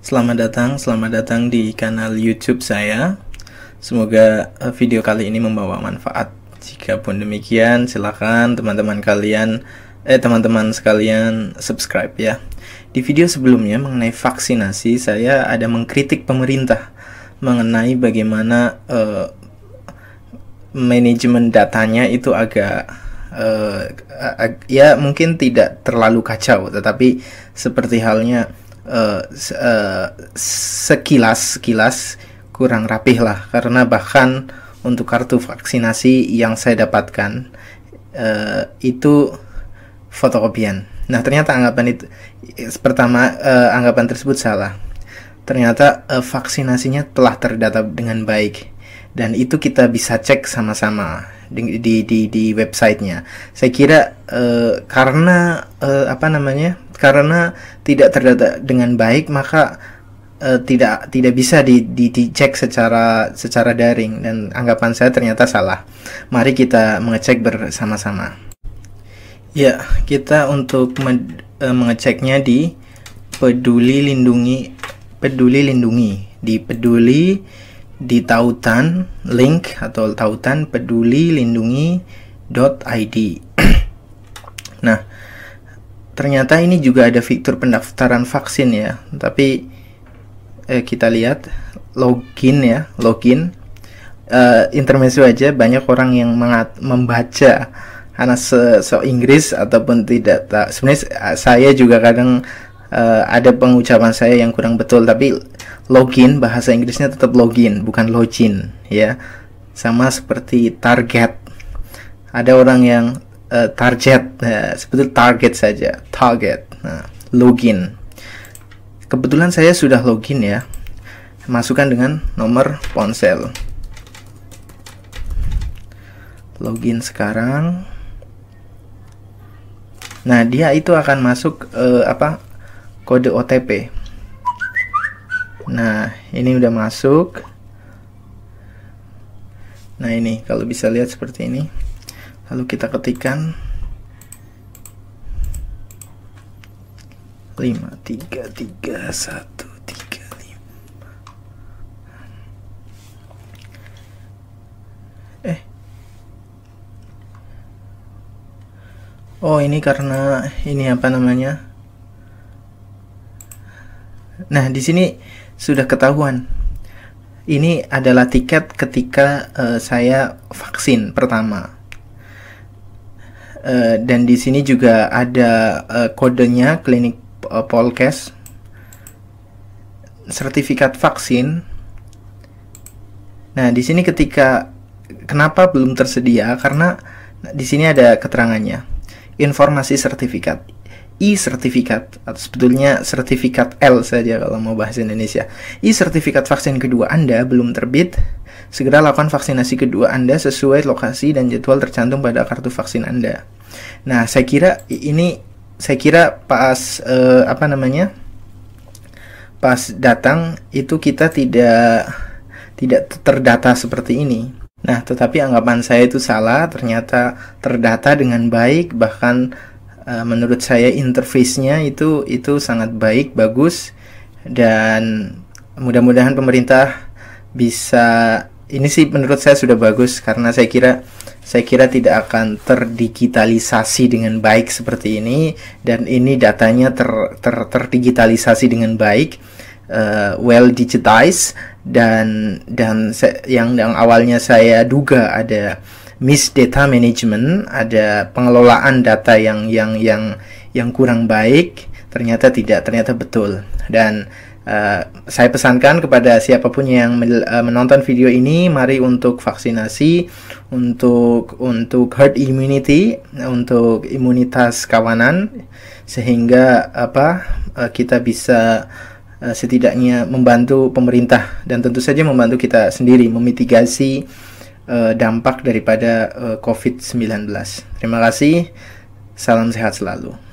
Selamat datang, selamat datang di kanal YouTube saya. Semoga eh, video kali ini membawa manfaat. Jika pun demikian, silakan teman-teman kalian eh teman-teman sekalian subscribe ya. Di video sebelumnya mengenai vaksinasi, saya ada mengkritik pemerintah mengenai bagaimana eh, manajemen datanya itu agak eh, ya mungkin tidak terlalu kacau, tetapi seperti halnya uh, uh, sekilas sekilas kurang rapih lah karena bahkan untuk kartu vaksinasi yang saya dapatkan uh, itu fotokopian. Nah ternyata anggapan itu pertama uh, anggapan tersebut salah. Ternyata uh, vaksinasinya telah terdata dengan baik dan itu kita bisa cek sama-sama di di di, di websitenya. Saya kira uh, karena uh, apa namanya karena tidak terdata dengan baik maka uh, tidak tidak bisa di, di, dicek secara secara daring dan anggapan saya ternyata salah. Mari kita mengecek bersama-sama. Ya, kita untuk men, uh, eh, mengeceknya di peduli lindungi peduli lindungi di peduli di tautan link atau tautan peduli lindungi .id. nah, ternyata ini juga ada fitur pendaftaran vaksin ya tapi eh, kita lihat login ya login eh, intermezzo aja banyak orang yang mengat membaca karena se so Inggris ataupun tidak tak sebenarnya ah, saya juga kadang eh, ada pengucapan saya yang kurang betul tapi login bahasa Inggrisnya tetap login bukan login ya sama seperti target ada orang yang uh, target uh, eh, seperti target saja target nah, login kebetulan saya sudah login ya masukkan dengan nomor ponsel login sekarang nah dia itu akan masuk uh, apa kode OTP nah ini udah masuk nah ini kalau bisa lihat seperti ini lalu kita ketikkan 5 3 3 1 3 5 eh Oh ini karena ini apa namanya Nah di sini sudah ketahuan ini adalah tiket ketika uh, saya vaksin pertama Eh, dan di sini juga ada uh, kodenya klinik uh, Polkes sertifikat vaksin nah di sini ketika kenapa belum tersedia karena di sini ada keterangannya informasi sertifikat i sertifikat atau sebetulnya sertifikat L saja kalau mau bahas Indonesia. I sertifikat vaksin kedua Anda belum terbit, segera lakukan vaksinasi kedua Anda sesuai lokasi dan jadwal tercantum pada kartu vaksin Anda. Nah, saya kira ini saya kira pas eh, apa namanya? pas datang itu kita tidak tidak terdata seperti ini. Nah, tetapi anggapan saya itu salah, ternyata terdata dengan baik bahkan Eh, menurut saya interface-nya itu itu sangat baik, bagus dan mudah-mudahan pemerintah bisa ini sih menurut saya sudah bagus karena saya kira saya kira tidak akan terdigitalisasi dengan baik seperti ini dan ini datanya ter, ter terdigitalisasi dengan baik uh, well digitized dan dan saya, yang yang awalnya saya duga ada miss data management, ada pengelolaan data yang yang yang yang kurang baik, ternyata tidak, ternyata betul. Dan Uh, saya pesankan kepada siapapun yang eh, menonton video ini, mari untuk vaksinasi, untuk untuk herd immunity, untuk imunitas kawanan, sehingga apa uh, kita bisa setidaknya membantu pemerintah dan tentu saja membantu kita sendiri memitigasi uh, dampak daripada uh, eh, COVID-19. Terima kasih, salam sehat selalu.